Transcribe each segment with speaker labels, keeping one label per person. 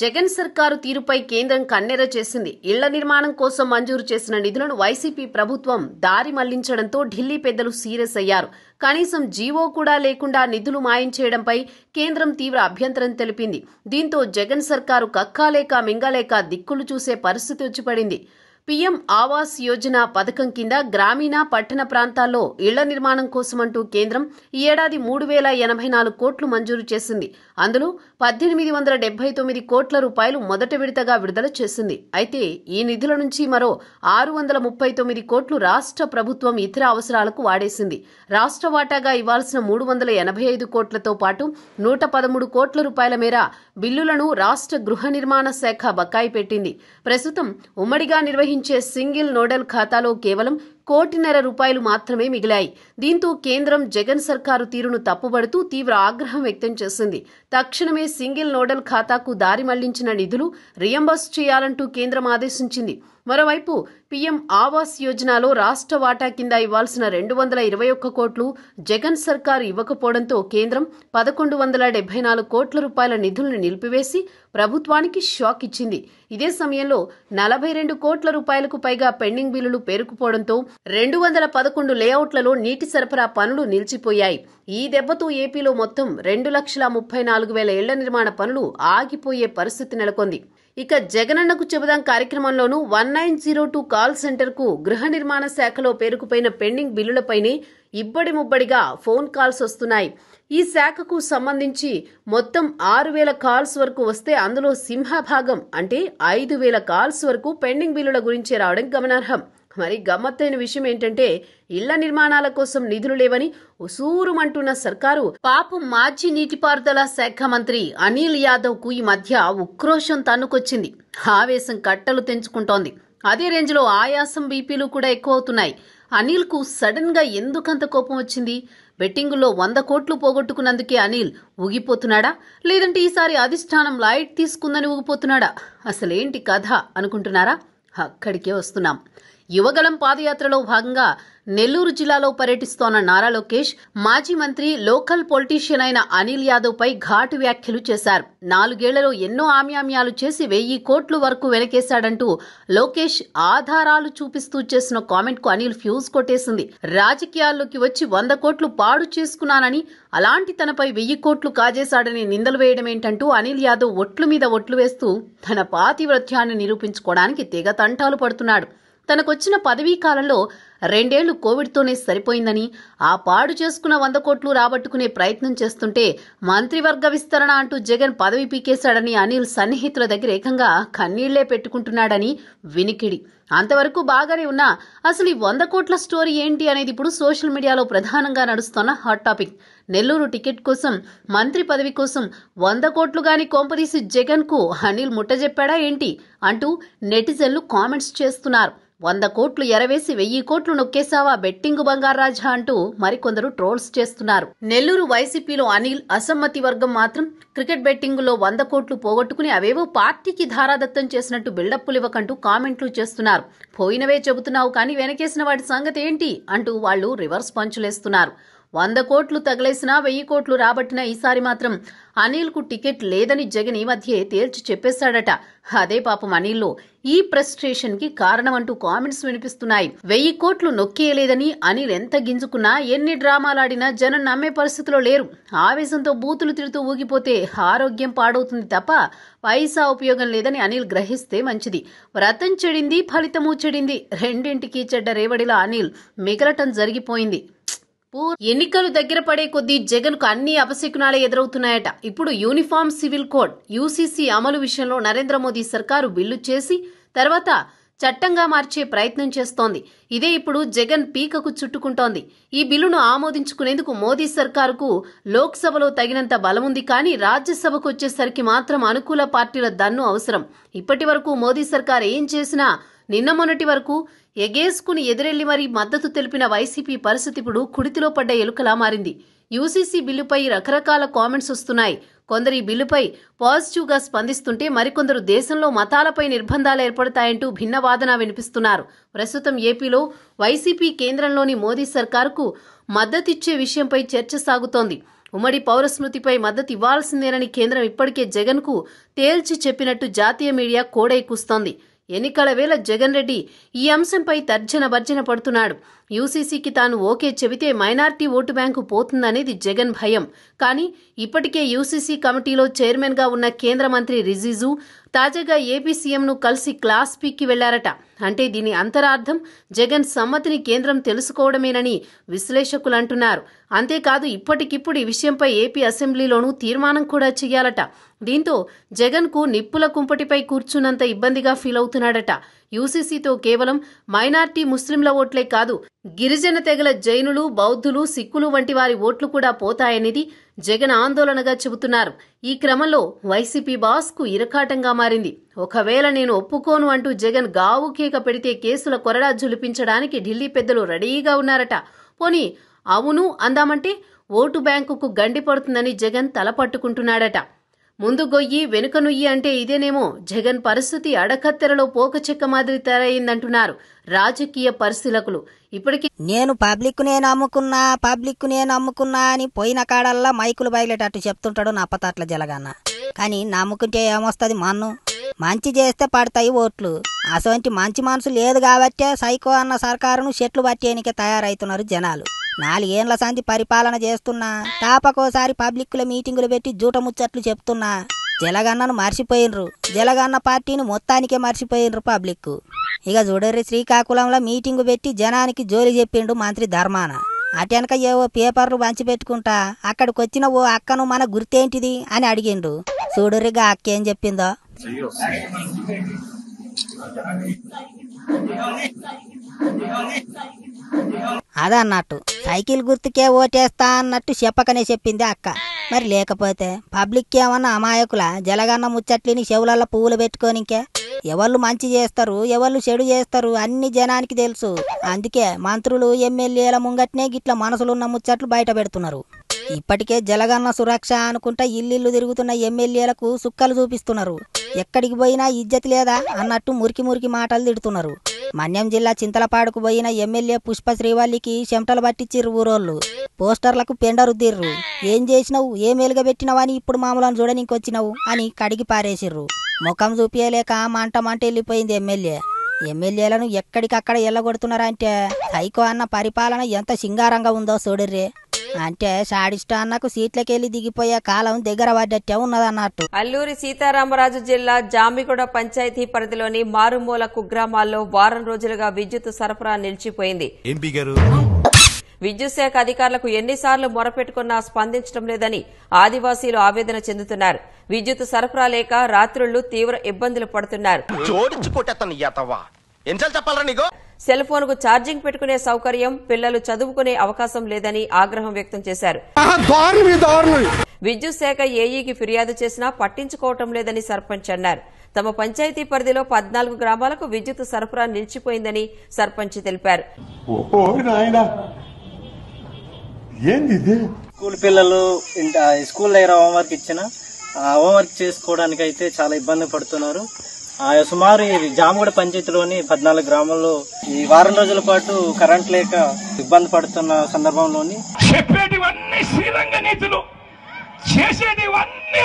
Speaker 1: జగన్ సర్కారు తీరుపై కేంద్రం కన్నెర చేసింది ఇళ్ల నిర్మాణం కోసం మంజూరు చేసిన నిధులను వైసీపీ ప్రభుత్వం దారి మళ్లించడంతో ఢిల్లీ పెద్దలు సీరియస్ అయ్యారు కనీసం జీవో కూడా లేకుండా నిధులు మాయం చేయడంపై కేంద్రం తీవ్ర అభ్యంతరం తెలిపింది దీంతో జగన్ సర్కారు కక్కాలేక మింగలేక దిక్కులు చూసే పరిస్థితి వచ్చిపడింది పీఎం ఆవాస్ యోజన పథకం కింద గ్రామీణ పట్టణ ప్రాంతాల్లో ఇళ్ల నిర్మాణం కోసమంటూ కేంద్రం ఈ ఏడాది మూడు వేల ఎనభై నాలుగు కోట్లు మంజూరు చేసింది అందులో పద్దెనిమిది వందల డెబ్బై తొమ్మిది కోట్ల రూపాయలు మొదట విడతగా విడుదల చేసింది అయితే ఈ నిధుల నుంచి మరో ఆరు వందల ముప్పై తొమ్మిది కోట్లు రాష్ట్ర ప్రభుత్వం ఇతర అవసరాలకు వాడేసింది రాష్ట్ర వాటాగా ఇవ్వాల్సిన మూడు వందల ఎనభై ఐదు కోట్లతో పాటు నూట పదమూడు కోట్ల రూపాయల మేర బిల్లులను రాష్ట్ర గృహ నిర్మాణ శాఖ బకాయి పెట్టింది ప్రస్తుతం ఉమ్మడిగా నిర్వహించే అందించే సింగిల్ నోడల్ ఖాతాలో కేవలం కోటిన్నర రూపాయలు మాత్రమే మిగిలాయి దీంతో కేంద్రం జగన్ సర్కారు తీరును తప్పుబడుతూ తీవ్ర ఆగ్రహం వ్యక్తం చేసింది తక్షణమే సింగిల్ నోడల్ ఖాతాకు దారి మళ్లించిన నిధులు రియంబర్స్ చేయాలంటూ కేంద్రం ఆదేశించింది మరోవైపు పీఎం ఆవాస్ యోజనలో రాష్ట్ర వాటా కింద ఇవ్వాల్సిన రెండు వందల ఇరవై ఒక్క కోట్లు జగన్ సర్కారు ఇవ్వకపోవడంతో కేంద్రం పదకొండు వందల డెబ్బై నాలుగు కోట్ల రూపాయల నిధులను నిలిపివేసి ప్రభుత్వానికి షాక్ ఇచ్చింది ఇదే సమయంలో నలభై రెండు కోట్ల రూపాయలకు పైగా పెండింగ్ బిల్లులు పేరుకుపోవడంతో రెండు వందల పదకొండు లేఅవుట్లలో నీటి సరఫరా పనులు నిలిచిపోయాయి ఈ దెబ్బతో ఏపీలో మొత్తం రెండు లక్షల ముప్పై నాలుగు వేల ఇళ్ల నిర్మాణ పనులు ఆగిపోయే పరిస్థితి నెలకొంది ఇక జగనన్నకు చెబుదాం కార్యక్రమంలోనూ one nine zero two call సెంటర్కు గృహ నిర్మాణ శాఖలో పేరుకుపోయిన పెండింగ్ బిల్లులపైనే ఇబ్బడి ముబ్బడిగా ఫోన్ కాల్స్ వస్తున్నాయి ఈ శాఖకు సంబంధించి మొత్తం ఆరు వేల కాల్స్ వరకు వస్తే అందులో సింహభాగం అంటే ఐదు వేల కాల్స్ వరకు పెండింగ్ బిల్లుల గురించి రావడం గమనార్హం మరి గమ్మత్తైన విషయం ఏంటంటే ఇళ్ల నిర్మాణాల కోసం నిధులు లేవని ఉసూరుమంటున్న సర్కారు పాపం మాజీ నీటిపారుదల శాఖ మంత్రి అనిల్ యాదవ్ కు ఈ మధ్య ఉక్రోషం తన్నుకొచ్చింది ఆవేశం కట్టలు తెంచుకుంటోంది అదే రేంజ్లో ఆయాసం బీపీలు కూడా ఎక్కువ అవుతున్నాయి అనిల్కు సడన్గా ఎందుకంత కోపం వచ్చింది లో వంద కోట్లు పోగొట్టుకున్నందుకే అనిల్ ఊగిపోతున్నాడా లేదంటే ఈసారి అధిష్టానం లైట్ తీసుకుందని ఊగిపోతున్నాడా అసలేంటి కథ అనుకుంటున్నారా అక్కడికే వస్తున్నాం యువగలం పాదయాత్రలో భాగంగా నెల్లూరు జిల్లాలో పర్యటిస్తోన్న నారా లోకేష్ మాజీ మంత్రి లోకల్ పొలిటీషియన్ అయిన అనిల్ యాదవ్ పై ఘాటు వ్యాఖ్యలు చేశారు నాలుగేళ్లలో ఎన్నో ఆమ్యామ్యాలు చేసి వెయ్యి కోట్లు వరకు వెనకేశాడంటూ లోకేష్ ఆధారాలు చూపిస్తూ చేసిన కామెంట్ కు అనిల్ ఫ్యూజ్ కొట్టేసింది రాజకీయాల్లోకి వచ్చి వంద కోట్లు పాడు చేసుకున్నానని అలాంటి తనపై వెయ్యి కోట్లు కాజేశాడని నిందలు వేయడమేంటంటూ అనిల్ యాదవ్ ఒట్లు మీద ఒట్లు వేస్తూ తన పాతివ్రత్యాన్ని నిరూపించుకోవడానికి తెగ తంటాలు పడుతున్నాడు తనకొచ్చిన పదవీ కాలంలో రెండేళ్లు కోవిడ్తోనే సరిపోయిందని ఆ పాడు చేసుకున్న వంద కోట్లు రాబట్టుకునే ప్రయత్నం చేస్తుంటే మంత్రివర్గ విస్తరణ అంటూ జగన్ పదవి పీకేశాడని అనిల్ సన్నిహితుల దగ్గర ఏకంగా కన్నీళ్లే పెట్టుకుంటున్నాడని వినికిడి అంతవరకు బాగానే ఉన్నా అసలు ఈ వంద కోట్ల స్టోరీ ఏంటి అనేది ఇప్పుడు సోషల్ మీడియాలో ప్రధానంగా నడుస్తున్న హాట్ టాపిక్ నెల్లూరు టికెట్ కోసం మంత్రి పదవి కోసం వంద కోట్లు గాని జగన్ జగన్కు అనిల్ ముట్టజెప్పాడా ఏంటి అంటూ నెటిజన్లు కామెంట్స్ చేస్తున్నారు వంద కోట్లు ఎరవేసి వెయ్యి కోట్లు నొక్కేశావా బెట్టింగు బంగారాజా అంటూ మరికొందరు ట్రోల్స్ చేస్తున్నారు నెల్లూరు వైసీపీలో అనిల్ అసమ్మతి వర్గం మాత్రం క్రికెట్ బెట్టింగులో వంద కోట్లు పోగొట్టుకుని అవేవో పార్టీకి ధారాదత్తం చేసినట్టు బిల్డప్పులు ఇవ్వకంటూ కామెంట్లు చేస్తున్నారు పోయినవే చెబుతున్నావు కానీ వెనకేసిన వాటి సంగతి ఏంటి అంటూ వాళ్ళు రివర్స్ పంచులేస్తున్నారు వంద కోట్లు తగిలేసినా వెయ్యి కోట్లు రాబట్టినా ఈసారి మాత్రం అనిల్కు టికెట్ లేదని జగన్ ఈ మధ్యే తేల్చి చెప్పేశాడట అదే పాపం అనిల్లో ఈ ఫ్రస్ట్రేషన్ కి కారణమంటూ కామెంట్స్ వినిపిస్తున్నాయి వెయ్యి కోట్లు నొక్కేయలేదని అనిల్ ఎంత గింజుకున్నా ఎన్ని డ్రామాలాడినా జనం నమ్మే పరిస్థితిలో లేరు ఆవేశంతో బూతులు తిరుగుతూ ఊగిపోతే ఆరోగ్యం పాడవుతుంది తప్ప పైసా ఉపయోగం లేదని అనిల్ గ్రహిస్తే మంచిది వ్రతం చెడింది ఫలితము చెడింది రెండింటికి చెడ్డ రేవడిలో అనిల్ మిగలటం జరిగిపోయింది ఎన్నికలు దగ్గర పడే కొద్దీ జగన్ కు అన్ని అపశకునాలే ఎదురవుతున్నాయట ఇప్పుడు యూనిఫామ్ సివిల్ కోడ్ యూసీసీ అమలు విషయంలో నరేంద్ర మోదీ సర్కారు బిల్లు చేసి తర్వాత చట్టంగా మార్చే ప్రయత్నం చేస్తోంది ఇదే ఇప్పుడు జగన్ పీకకు చుట్టుకుంటోంది ఈ బిల్లును ఆమోదించుకునేందుకు మోదీ సర్కారుకు లోక్సభలో తగినంత బలముంది కానీ రాజ్యసభకు వచ్చేసరికి మాత్రం అనుకూల పార్టీల దన్ను అవసరం ఇప్పటి వరకు మోదీ సర్కార్ ఏం చేసినా నిన్న మొన్నటి వరకు ఎగేసుకుని ఎదురెళ్లి మరీ మద్దతు తెలిపిన వైసీపీ పరిస్థితి ఇప్పుడు కుడితిలో పడ్డ ఎలుకలా మారింది యూసీసీ బిల్లుపై రకరకాల కామెంట్స్ వస్తున్నాయి కొందరు ఈ బిల్లుపై పాజిటివ్గా స్పందిస్తుంటే మరికొందరు దేశంలో మతాలపై నిర్బంధాలు ఏర్పడతాయంటూ భిన్న వాదన వినిపిస్తున్నారు ప్రస్తుతం ఏపీలో వైసీపీ కేంద్రంలోని మోదీ సర్కారుకు మద్దతిచ్చే విషయంపై చర్చ సాగుతోంది ఉమ్మడి పౌరస్మృతిపై మద్దతు ఇవ్వాల్సిందేనని కేంద్రం ఇప్పటికే జగన్కు తేల్చి చెప్పినట్టు జాతీయ మీడియా కోడై కూస్తోంది ఎన్నికల వేళ జగన్ రెడ్డి ఈ అంశంపై తర్జన భర్జన పడుతున్నాడు యూసీసీకి తాను ఓకే చెబితే మైనార్టీ ఓటు బ్యాంకు పోతుందనేది జగన్ భయం కానీ ఇప్పటికే యూసీసీ కమిటీలో చైర్మన్గా ఉన్న కేంద్ర మంత్రి రిజిజు తాజాగా ఏపీ సీఎంను కలిసి క్లాస్ పీక్కి వెళ్లారట అంటే దీని అంతరార్థం జగన్ సమ్మతిని కేంద్రం తెలుసుకోవడమేనని విశ్లేషకులు అంటున్నారు అంతేకాదు ఇప్పటికిప్పుడు ఈ విషయంపై ఏపీ అసెంబ్లీలోనూ తీర్మానం కూడా చేయాలట దీంతో జగన్కు నిప్పుల కుంపటిపై కూర్చున్నంత ఇబ్బందిగా ఫీల్ అవుతున్నాడట యూసీసీతో కేవలం మైనార్టీ ముస్లింల ఓట్లే కాదు గిరిజన తెగల జైనులు బౌద్ధులు సిక్కులు వంటి వారి ఓట్లు కూడా పోతాయనేది జగన్ ఆందోళనగా చెబుతున్నారు ఈ క్రమంలో వైసీపీ బాస్కు ఇరకాటంగా మారింది ఒకవేళ నేను ఒప్పుకోను అంటూ జగన్ గావు కేక పెడితే కేసుల కొరడా జులిపించడానికి ఢిల్లీ పెద్దలు రెడీగా ఉన్నారట పోనీ అవును అందామంటే ఓటు బ్యాంకుకు గండి పడుతుందని జగన్ తల పట్టుకుంటున్నాడట ముందు గొయ్యి వెనుక నుయ్యి అంటే ఇదేనేమో జగన్ పరిస్థితి అడకత్తెరలో పోక చెక్క మాదిరి తయారైందంటున్నారు రాజకీయ
Speaker 2: పరిశీలకులు ఇప్పటికీ నేను పబ్లిక్ నేను అమ్ముకున్నా పబ్లిక్ నేను అమ్ముకున్నా అని పోయిన కాడల్లా మైకులు బయలేటట్టు చెప్తుంటాడు నా అప్పతాట్ల జలగాన్న కానీ నమ్ముకుంటే ఏమొస్తుంది మన్ను మంచి చేస్తే పడతాయి ఓట్లు అసలు మంచి మనసు లేదు కాబట్టే సైకో అన్న సర్కారును షెట్లు పట్టేయనికే తయారవుతున్నారు జనాలు నాలుగేండ్ల శాంతి పరిపాలన చేస్తున్నా తాపకోసారి పబ్లిక్ల మీటింగులు పెట్టి జూటముచ్చట్లు చెప్తున్నా జలగన్నను మర్చిపోయినరు జలగన్న పార్టీని మొత్తానికే మర్చిపోయినరు పబ్లిక్ ఇక చూడర్రి శ్రీకాకుళంలో మీటింగు పెట్టి జనానికి జోలి చెప్పిండు మంత్రి ధర్మాన అటెనక ఏవో పేపర్లు పంచిపెట్టుకుంటా అక్కడికి వచ్చిన ఓ అక్కను మన గుర్తేంటిది అని అడిగిండు చూడురిగా అక్క ఏం చెప్పిందో అదన్నట్టు సైకిల్ గుర్తుకే ఓటేస్తా అన్నట్టు చెప్పకనే చెప్పింది అక్క మరి లేకపోతే పబ్లిక్ ఏమన్నా అమాయకుల జలగన్న ముచ్చట్లిని చెవులల్లో పువ్వులు పెట్టుకోనికే ఎవళ్ళు మంచి చేస్తారు ఎవళ్ళు చెడు చేస్తారు అన్ని జనానికి తెలుసు అందుకే మంత్రులు ఎమ్మెల్యేల ముంగట్నే గిట్ల మనసులున్న ముచ్చట్లు బయట పెడుతున్నారు ఇప్పటికే జలగన్న సురక్ష అనుకుంటా ఇల్లు తిరుగుతున్న ఎమ్మెల్యేలకు సుక్కలు చూపిస్తున్నారు ఎక్కడికి పోయినా ఇజ్జతి లేదా అన్నట్టు మురికి మురికి మాటలు తిడుతున్నారు మన్యం జిల్లా చింతలపాడుకు పోయిన ఎమ్మెల్యే పుష్ప శ్రీవల్లికి చెమటలు పట్టించిర్రు ఊరోళ్ళు పోస్టర్లకు పెండరుద్దిర్రు ఏం చేసినావు ఏం వెలుగబెట్టినావు అని ఇప్పుడు మామూలను చూడనీకొచ్చినావు అని కడిగి పారేసిర్రు ముఖం చూపించలేక మంట మంట వెళ్ళిపోయింది ఎమ్మెల్యే ఎమ్మెల్యేలను ఎక్కడికక్కడ ఎల్లగొడుతున్నారంటే హైకో అన్న పరిపాలన ఎంత సింగారంగా ఉందో చూడర్రే అంటే సాడిస్ట్ అన్నకు సీట్లకెళ్లి దిగిపోయే కాలం దగ్గర పడ్డట్టే ఉన్నదన్నట్టు
Speaker 3: అల్లూరి సీతారామరాజు జిల్లా జామిగూడ పంచాయతీ పరిధిలోని మారుమూల కుగ్రామాల్లో వారం రోజులుగా విద్యుత్ సరఫరా నిలిచిపోయింది విద్యుత్ శాఖ అధికారులకు ఎన్నిసార్లు మొరపెట్టుకున్నా స్పందించడం లేదని ఆదివాసీలు ఆవేదన చెందుతున్నారు విద్యుత్ సరఫరా లేక రాత్రుళ్లు తీవ్ర ఇబ్బందులు పడుతున్నారు చెప్పాలరా నీకు సెల్ ఫోన్ కు చార్జింగ్ పెట్టుకునే సౌకర్యం పిల్లలు చదువుకునే అవకాశం లేదని ఆగ్రహం వ్యక్తం చేశారు విద్యుత్ శాఖ ఏఈకి ఫిర్యాదు చేసినా పట్టించుకోవటం లేదని సర్పంచ్ అన్నారు తమ పంచాయతీ పరిధిలో పద్నాలుగు గ్రామాలకు విద్యుత్ సరఫరా నిలిచిపోయిందని సర్పంచ్
Speaker 2: తెలిపారు స్కూల్ పిల్లలు స్కూల్ దగ్గర హోంవర్క్ ఇచ్చిన హోంవర్క్ చేసుకోవడానికి అయితే చాలా ఇబ్బంది పడుతున్నారు సుమారు ఈ జామగూడ పంచాయతీలోని పద్నాలుగు గ్రామాల్లో ఈ వారం రోజుల పాటు కరెంట్ లేక ఇబ్బంది పడుతున్న సందర్భంలోని చెప్పేటివన్నీ శ్రీరంగ
Speaker 3: నీతులు చేసేటివన్నీ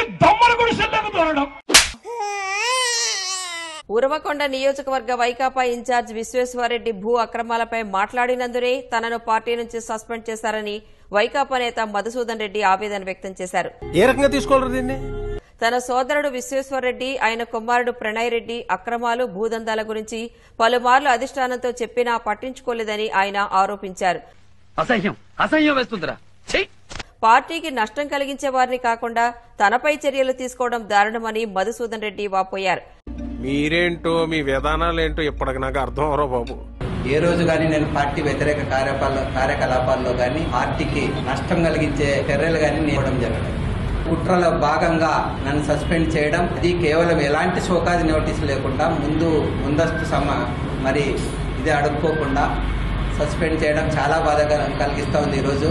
Speaker 3: ఉరవకొండ నియోజకవర్గ వైకాపా ఇన్ఛార్జ్ విశ్వేశ్వరరెడ్డి భూ అక్రమాలపై మాట్లాడినందునే తనను పార్టీ నుంచి సస్పెండ్ చేశారని వైకాపా నేత మధుసూదన్ రెడ్డి ఆవేదన వ్యక్తం చేశారు ఏ రకంగా తీసుకోవాలి తన సోదరుడు విశ్వేశ్వరరెడ్డి ఆయన కుమారుడు ప్రణయ్ రెడ్డి అక్రమాలు భూదందాల గురించి పలుమార్లు అధిష్టానంతో చెప్పినా పట్టించుకోలేదని ఆయన ఆరోపించారు పార్టీకి నష్టం కలిగించే వారిని కాకుండా తనపై చర్యలు తీసుకోవడం దారుణమని మధుసూదన్ రెడ్డి వాపోయారు
Speaker 2: మీరేంటో మీ విధానాలేంటో ఇప్పటికి నాకు అర్థం అవరో బాబు ఏ రోజు కానీ
Speaker 3: నేను పార్టీ వ్యతిరేక కార్యకలాపాల్లో కానీ పార్టీకి నష్టం కలిగించే చర్యలు కానీ నేవడం జరగదు కుట్రల భాగంగా నన్ను సస్పెండ్ చేయడం అది కేవలం ఎలాంటి షోకాజ్ నోటీస్ లేకుండా ముందు ముందస్తు సమ మరి ఇది అడుక్కోకుండా సస్పెండ్ చేయడం చాలా బాధగా కలిగిస్తూ ఉంది ఈరోజు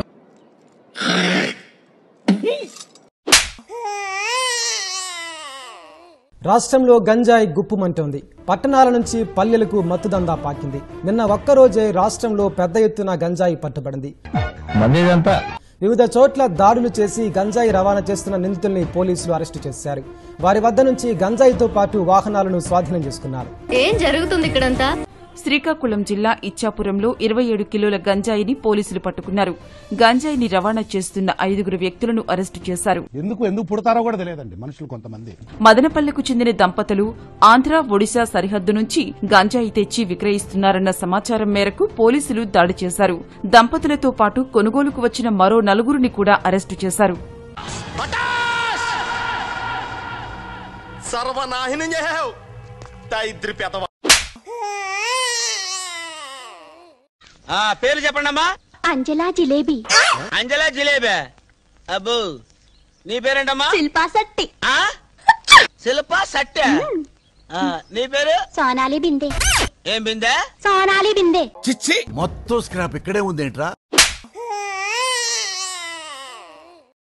Speaker 3: రాష్ట్రంలో
Speaker 1: గంజాయి గుప్పుమంటోంది పట్టణాల నుంచి పల్లెలకు మత్తుదందా పాకింది నిన్న ఒక్కరోజే రాష్ట్రంలో పెద్ద ఎత్తున గంజాయి పట్టుబడింది వివిధ చోట్ల దాడులు చేసి గంజాయి రవాణా చేస్తున్న నిందితుల్ని పోలీసులు అరెస్టు చేశారు వారి వద్ద నుంచి గంజాయితో పాటు వాహనాలను స్వాధీనం చేసుకున్నారు
Speaker 3: ఏం జరుగుతుంది ఇక్కడంతా శ్రీకాకుళం జిల్లా ఇచ్చాపురంలో ఇరవై ఏడు కిలోల గంజాయిని పోలీసులు పట్టుకున్నారు గంజాయిని రవాణా చేస్తున్న ఐదుగురు వ్యక్తులను అరెస్టు చేశారు కొంతమంది మదనపల్లెకు చెందిన దంపతులు ఆంధ్ర ఒడిశా సరిహద్దు నుంచి గంజాయి తెచ్చి విక్రయిస్తున్నారన్న సమాచారం మేరకు పోలీసులు దాడి చేశారు దంపతులతో పాటు కొనుగోలుకు వచ్చిన మరో నలుగురిని కూడా అరెస్టు చేశారు సర్వనాహిని ఆ పేరు చెప్పండి అమ్మా అంజలా జిలేబీ అంజలా జిలేబీ అబ్బు నీ పేరేంటమ్మా శిల్పా సట్టి ఆ శిల్పా శెట్టి
Speaker 2: నీ పేరు సోనాలి బిందే ఏం బిందే సోనాలి బిందే చిచ్చి మొత్తం స్క్రాప్ ఇక్కడే ఏంట్రా